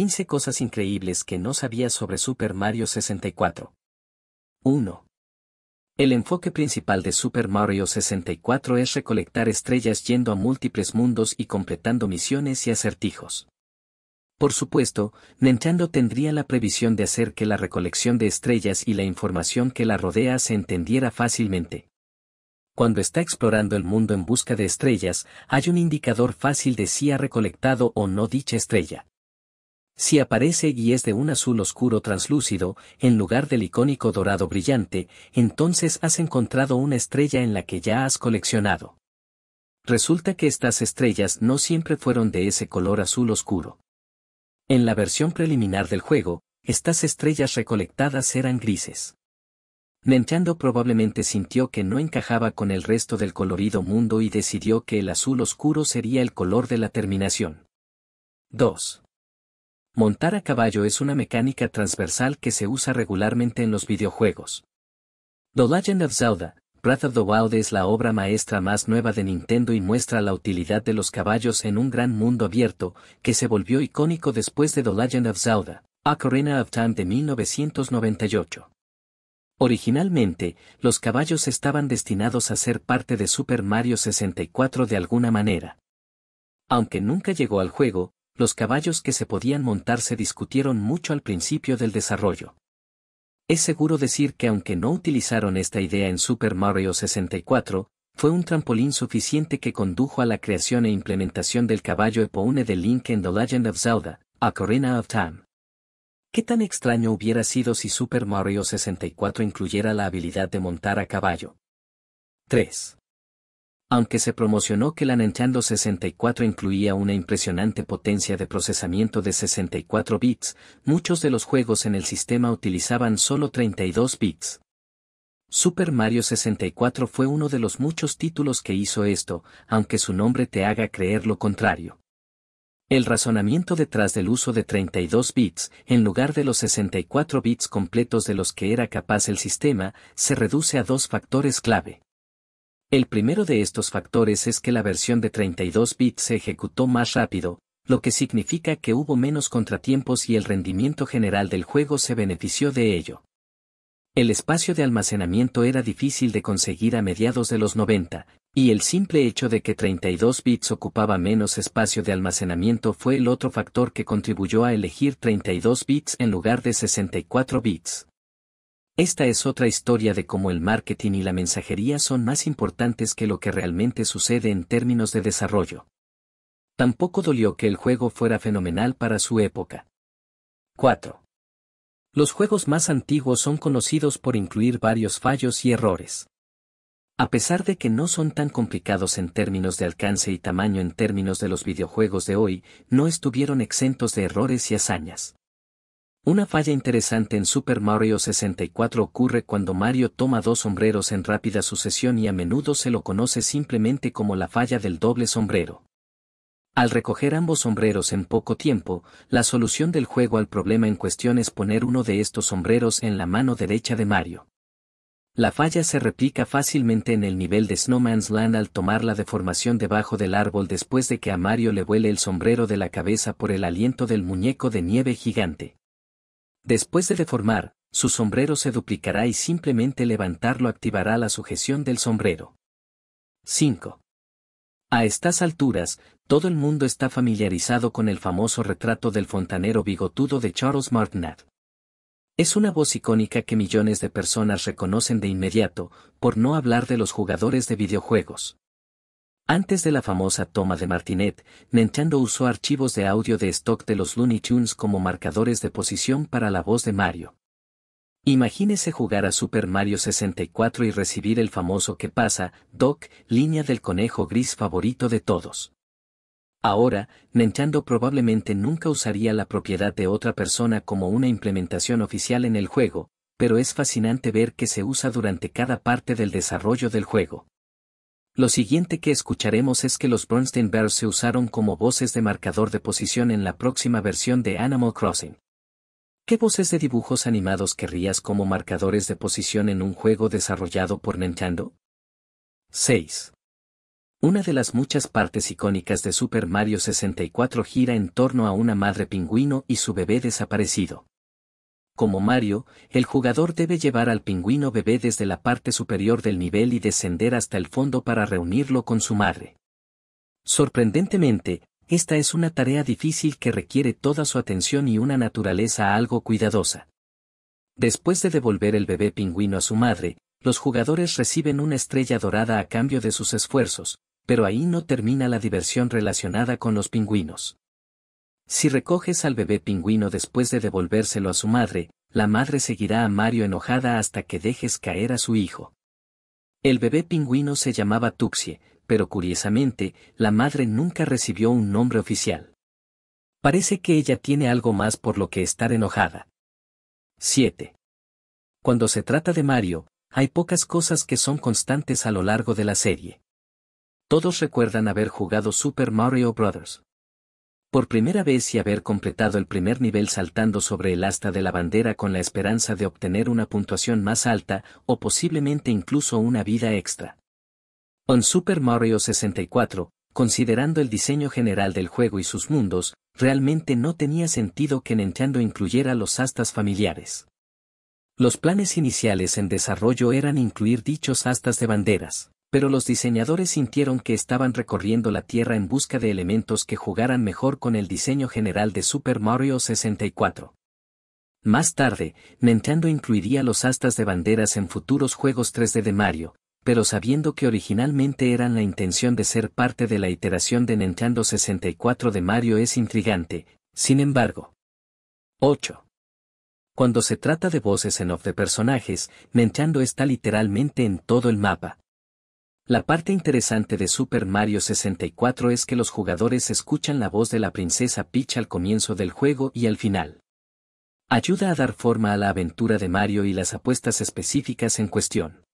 15 cosas increíbles que no sabía sobre Super Mario 64. 1. El enfoque principal de Super Mario 64 es recolectar estrellas yendo a múltiples mundos y completando misiones y acertijos. Por supuesto, Nintendo tendría la previsión de hacer que la recolección de estrellas y la información que la rodea se entendiera fácilmente. Cuando está explorando el mundo en busca de estrellas, hay un indicador fácil de si ha recolectado o no dicha estrella. Si aparece y es de un azul oscuro translúcido, en lugar del icónico dorado brillante, entonces has encontrado una estrella en la que ya has coleccionado. Resulta que estas estrellas no siempre fueron de ese color azul oscuro. En la versión preliminar del juego, estas estrellas recolectadas eran grises. Menchando probablemente sintió que no encajaba con el resto del colorido mundo y decidió que el azul oscuro sería el color de la terminación. 2. Montar a caballo es una mecánica transversal que se usa regularmente en los videojuegos. The Legend of Zelda, Breath of the Wild es la obra maestra más nueva de Nintendo y muestra la utilidad de los caballos en un gran mundo abierto, que se volvió icónico después de The Legend of Zelda, Ocarina of Time de 1998. Originalmente, los caballos estaban destinados a ser parte de Super Mario 64 de alguna manera. Aunque nunca llegó al juego, los caballos que se podían montar se discutieron mucho al principio del desarrollo. Es seguro decir que aunque no utilizaron esta idea en Super Mario 64, fue un trampolín suficiente que condujo a la creación e implementación del caballo Epoune de Link en The Legend of Zelda, A of Time. ¿Qué tan extraño hubiera sido si Super Mario 64 incluyera la habilidad de montar a caballo? 3. Aunque se promocionó que la Nintendo 64 incluía una impresionante potencia de procesamiento de 64 bits, muchos de los juegos en el sistema utilizaban solo 32 bits. Super Mario 64 fue uno de los muchos títulos que hizo esto, aunque su nombre te haga creer lo contrario. El razonamiento detrás del uso de 32 bits, en lugar de los 64 bits completos de los que era capaz el sistema, se reduce a dos factores clave. El primero de estos factores es que la versión de 32 bits se ejecutó más rápido, lo que significa que hubo menos contratiempos y el rendimiento general del juego se benefició de ello. El espacio de almacenamiento era difícil de conseguir a mediados de los 90, y el simple hecho de que 32 bits ocupaba menos espacio de almacenamiento fue el otro factor que contribuyó a elegir 32 bits en lugar de 64 bits. Esta es otra historia de cómo el marketing y la mensajería son más importantes que lo que realmente sucede en términos de desarrollo. Tampoco dolió que el juego fuera fenomenal para su época. 4. Los juegos más antiguos son conocidos por incluir varios fallos y errores. A pesar de que no son tan complicados en términos de alcance y tamaño en términos de los videojuegos de hoy, no estuvieron exentos de errores y hazañas. Una falla interesante en Super Mario 64 ocurre cuando Mario toma dos sombreros en rápida sucesión y a menudo se lo conoce simplemente como la falla del doble sombrero. Al recoger ambos sombreros en poco tiempo, la solución del juego al problema en cuestión es poner uno de estos sombreros en la mano derecha de Mario. La falla se replica fácilmente en el nivel de Snowman's Land al tomar la deformación debajo del árbol después de que a Mario le vuele el sombrero de la cabeza por el aliento del muñeco de nieve gigante. Después de deformar, su sombrero se duplicará y simplemente levantarlo activará la sujeción del sombrero. 5. A estas alturas, todo el mundo está familiarizado con el famoso retrato del fontanero bigotudo de Charles Martinet. Es una voz icónica que millones de personas reconocen de inmediato, por no hablar de los jugadores de videojuegos. Antes de la famosa toma de Martinet, Nintendo usó archivos de audio de stock de los Looney Tunes como marcadores de posición para la voz de Mario. Imagínese jugar a Super Mario 64 y recibir el famoso que pasa, Doc, línea del conejo gris favorito de todos. Ahora, Nintendo probablemente nunca usaría la propiedad de otra persona como una implementación oficial en el juego, pero es fascinante ver que se usa durante cada parte del desarrollo del juego. Lo siguiente que escucharemos es que los Bernstein Bears se usaron como voces de marcador de posición en la próxima versión de Animal Crossing. ¿Qué voces de dibujos animados querrías como marcadores de posición en un juego desarrollado por Nintendo? 6. Una de las muchas partes icónicas de Super Mario 64 gira en torno a una madre pingüino y su bebé desaparecido. Como Mario, el jugador debe llevar al pingüino bebé desde la parte superior del nivel y descender hasta el fondo para reunirlo con su madre. Sorprendentemente, esta es una tarea difícil que requiere toda su atención y una naturaleza algo cuidadosa. Después de devolver el bebé pingüino a su madre, los jugadores reciben una estrella dorada a cambio de sus esfuerzos, pero ahí no termina la diversión relacionada con los pingüinos. Si recoges al bebé pingüino después de devolvérselo a su madre, la madre seguirá a Mario enojada hasta que dejes caer a su hijo. El bebé pingüino se llamaba Tuxie, pero curiosamente, la madre nunca recibió un nombre oficial. Parece que ella tiene algo más por lo que estar enojada. 7. Cuando se trata de Mario, hay pocas cosas que son constantes a lo largo de la serie. Todos recuerdan haber jugado Super Mario Bros por primera vez y haber completado el primer nivel saltando sobre el asta de la bandera con la esperanza de obtener una puntuación más alta o posiblemente incluso una vida extra. On Super Mario 64, considerando el diseño general del juego y sus mundos, realmente no tenía sentido que Nintendo incluyera los astas familiares. Los planes iniciales en desarrollo eran incluir dichos astas de banderas pero los diseñadores sintieron que estaban recorriendo la Tierra en busca de elementos que jugaran mejor con el diseño general de Super Mario 64. Más tarde, Nintendo incluiría los astas de banderas en futuros juegos 3D de Mario, pero sabiendo que originalmente eran la intención de ser parte de la iteración de Nintendo 64 de Mario es intrigante, sin embargo. 8. Cuando se trata de voces en off de personajes, Nintendo está literalmente en todo el mapa, la parte interesante de Super Mario 64 es que los jugadores escuchan la voz de la princesa Peach al comienzo del juego y al final. Ayuda a dar forma a la aventura de Mario y las apuestas específicas en cuestión.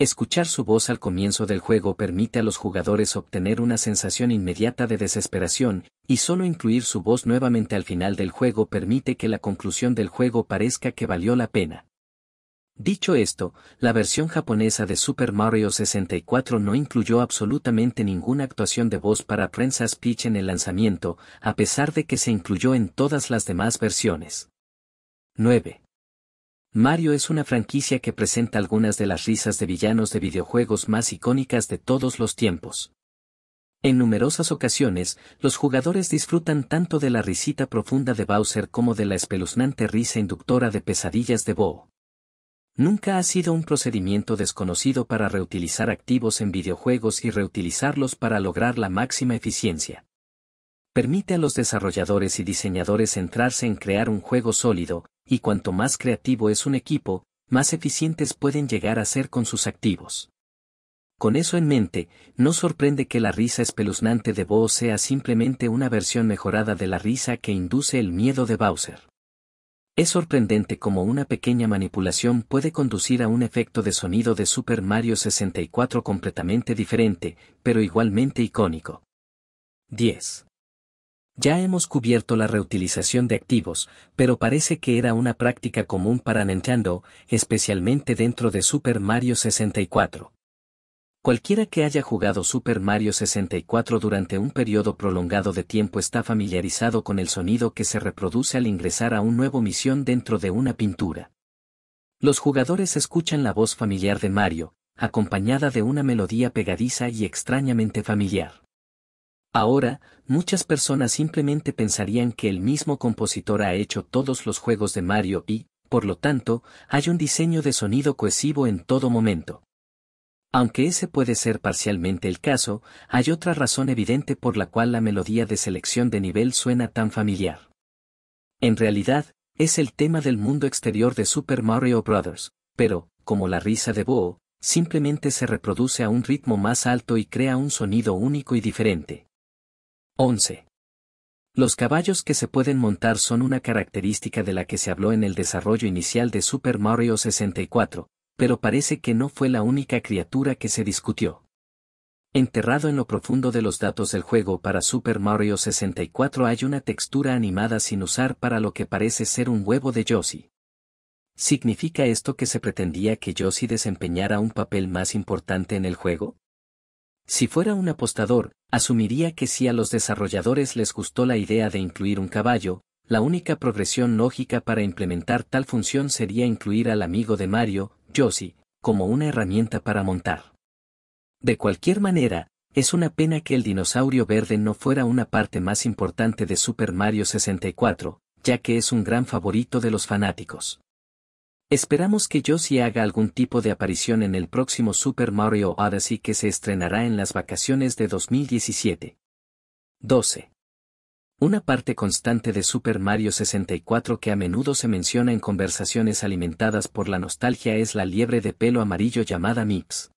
Escuchar su voz al comienzo del juego permite a los jugadores obtener una sensación inmediata de desesperación, y solo incluir su voz nuevamente al final del juego permite que la conclusión del juego parezca que valió la pena. Dicho esto, la versión japonesa de Super Mario 64 no incluyó absolutamente ninguna actuación de voz para Princess Peach en el lanzamiento, a pesar de que se incluyó en todas las demás versiones. 9. Mario es una franquicia que presenta algunas de las risas de villanos de videojuegos más icónicas de todos los tiempos. En numerosas ocasiones, los jugadores disfrutan tanto de la risita profunda de Bowser como de la espeluznante risa inductora de pesadillas de Bo. Nunca ha sido un procedimiento desconocido para reutilizar activos en videojuegos y reutilizarlos para lograr la máxima eficiencia. Permite a los desarrolladores y diseñadores centrarse en crear un juego sólido, y cuanto más creativo es un equipo, más eficientes pueden llegar a ser con sus activos. Con eso en mente, no sorprende que la risa espeluznante de Bo sea simplemente una versión mejorada de la risa que induce el miedo de Bowser. Es sorprendente cómo una pequeña manipulación puede conducir a un efecto de sonido de Super Mario 64 completamente diferente, pero igualmente icónico. 10. Ya hemos cubierto la reutilización de activos, pero parece que era una práctica común para Nintendo, especialmente dentro de Super Mario 64. Cualquiera que haya jugado Super Mario 64 durante un periodo prolongado de tiempo está familiarizado con el sonido que se reproduce al ingresar a un nuevo misión dentro de una pintura. Los jugadores escuchan la voz familiar de Mario, acompañada de una melodía pegadiza y extrañamente familiar. Ahora, muchas personas simplemente pensarían que el mismo compositor ha hecho todos los juegos de Mario y, por lo tanto, hay un diseño de sonido cohesivo en todo momento. Aunque ese puede ser parcialmente el caso, hay otra razón evidente por la cual la melodía de selección de nivel suena tan familiar. En realidad, es el tema del mundo exterior de Super Mario Bros., pero, como la risa de Boo, simplemente se reproduce a un ritmo más alto y crea un sonido único y diferente. 11. Los caballos que se pueden montar son una característica de la que se habló en el desarrollo inicial de Super Mario 64, pero parece que no fue la única criatura que se discutió. Enterrado en lo profundo de los datos del juego para Super Mario 64 hay una textura animada sin usar para lo que parece ser un huevo de Yoshi. ¿Significa esto que se pretendía que Yoshi desempeñara un papel más importante en el juego? Si fuera un apostador, asumiría que si a los desarrolladores les gustó la idea de incluir un caballo, la única progresión lógica para implementar tal función sería incluir al amigo de Mario, Yoshi, como una herramienta para montar. De cualquier manera, es una pena que el dinosaurio verde no fuera una parte más importante de Super Mario 64, ya que es un gran favorito de los fanáticos. Esperamos que Yoshi haga algún tipo de aparición en el próximo Super Mario Odyssey que se estrenará en las vacaciones de 2017. 12. Una parte constante de Super Mario 64 que a menudo se menciona en conversaciones alimentadas por la nostalgia es la liebre de pelo amarillo llamada Mix.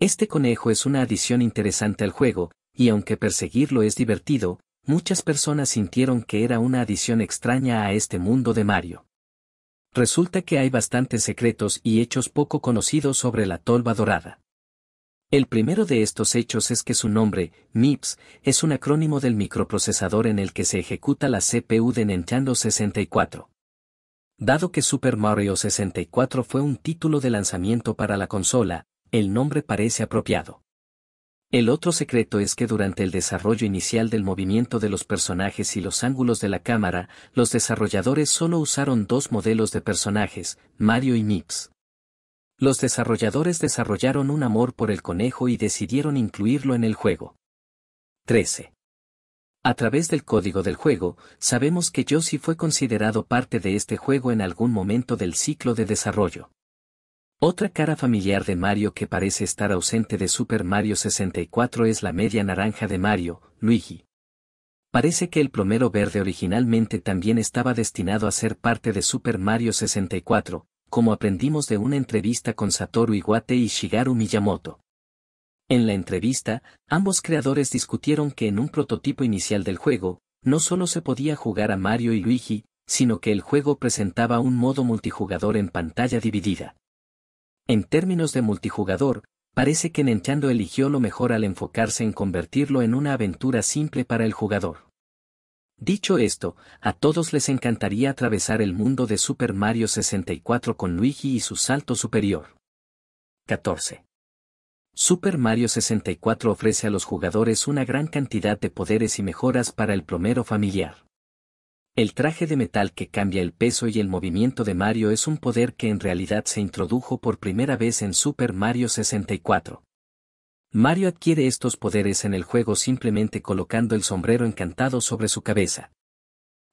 Este conejo es una adición interesante al juego, y aunque perseguirlo es divertido, muchas personas sintieron que era una adición extraña a este mundo de Mario. Resulta que hay bastantes secretos y hechos poco conocidos sobre la tolva dorada. El primero de estos hechos es que su nombre, MIPS, es un acrónimo del microprocesador en el que se ejecuta la CPU de Nintendo 64. Dado que Super Mario 64 fue un título de lanzamiento para la consola, el nombre parece apropiado. El otro secreto es que durante el desarrollo inicial del movimiento de los personajes y los ángulos de la cámara, los desarrolladores solo usaron dos modelos de personajes, Mario y Mips. Los desarrolladores desarrollaron un amor por el conejo y decidieron incluirlo en el juego. 13. A través del código del juego, sabemos que Yoshi fue considerado parte de este juego en algún momento del ciclo de desarrollo. Otra cara familiar de Mario que parece estar ausente de Super Mario 64 es la media naranja de Mario, Luigi. Parece que el plomero verde originalmente también estaba destinado a ser parte de Super Mario 64, como aprendimos de una entrevista con Satoru Iwate y Shigaru Miyamoto. En la entrevista, ambos creadores discutieron que en un prototipo inicial del juego, no solo se podía jugar a Mario y Luigi, sino que el juego presentaba un modo multijugador en pantalla dividida. En términos de multijugador, parece que Nintendo eligió lo mejor al enfocarse en convertirlo en una aventura simple para el jugador. Dicho esto, a todos les encantaría atravesar el mundo de Super Mario 64 con Luigi y su salto superior. 14. Super Mario 64 ofrece a los jugadores una gran cantidad de poderes y mejoras para el plomero familiar. El traje de metal que cambia el peso y el movimiento de Mario es un poder que en realidad se introdujo por primera vez en Super Mario 64. Mario adquiere estos poderes en el juego simplemente colocando el sombrero encantado sobre su cabeza.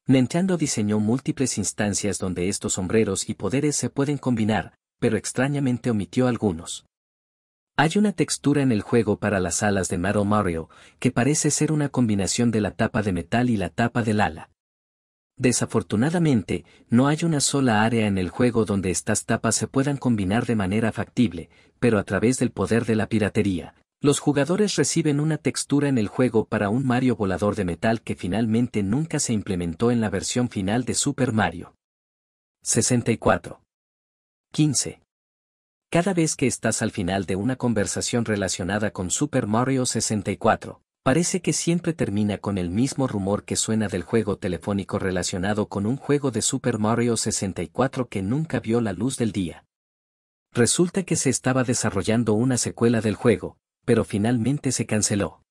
Nintendo diseñó múltiples instancias donde estos sombreros y poderes se pueden combinar, pero extrañamente omitió algunos. Hay una textura en el juego para las alas de Mario Mario, que parece ser una combinación de la tapa de metal y la tapa del ala. Desafortunadamente, no hay una sola área en el juego donde estas tapas se puedan combinar de manera factible, pero a través del poder de la piratería, los jugadores reciben una textura en el juego para un Mario volador de metal que finalmente nunca se implementó en la versión final de Super Mario. 64. 15. Cada vez que estás al final de una conversación relacionada con Super Mario 64, parece que siempre termina con el mismo rumor que suena del juego telefónico relacionado con un juego de Super Mario 64 que nunca vio la luz del día. Resulta que se estaba desarrollando una secuela del juego, pero finalmente se canceló.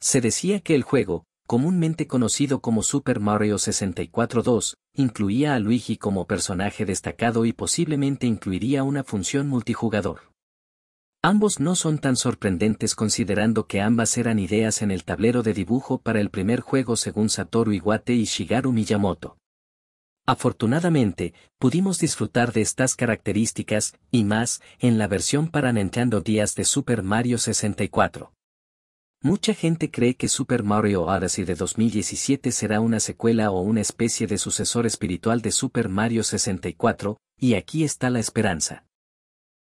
Se decía que el juego, comúnmente conocido como Super Mario 64-2, incluía a Luigi como personaje destacado y posiblemente incluiría una función multijugador. Ambos no son tan sorprendentes considerando que ambas eran ideas en el tablero de dibujo para el primer juego según Satoru Iwate y Shigaru Miyamoto. Afortunadamente, pudimos disfrutar de estas características, y más, en la versión para Nintendo Días de Super Mario 64. Mucha gente cree que Super Mario Odyssey de 2017 será una secuela o una especie de sucesor espiritual de Super Mario 64, y aquí está la esperanza.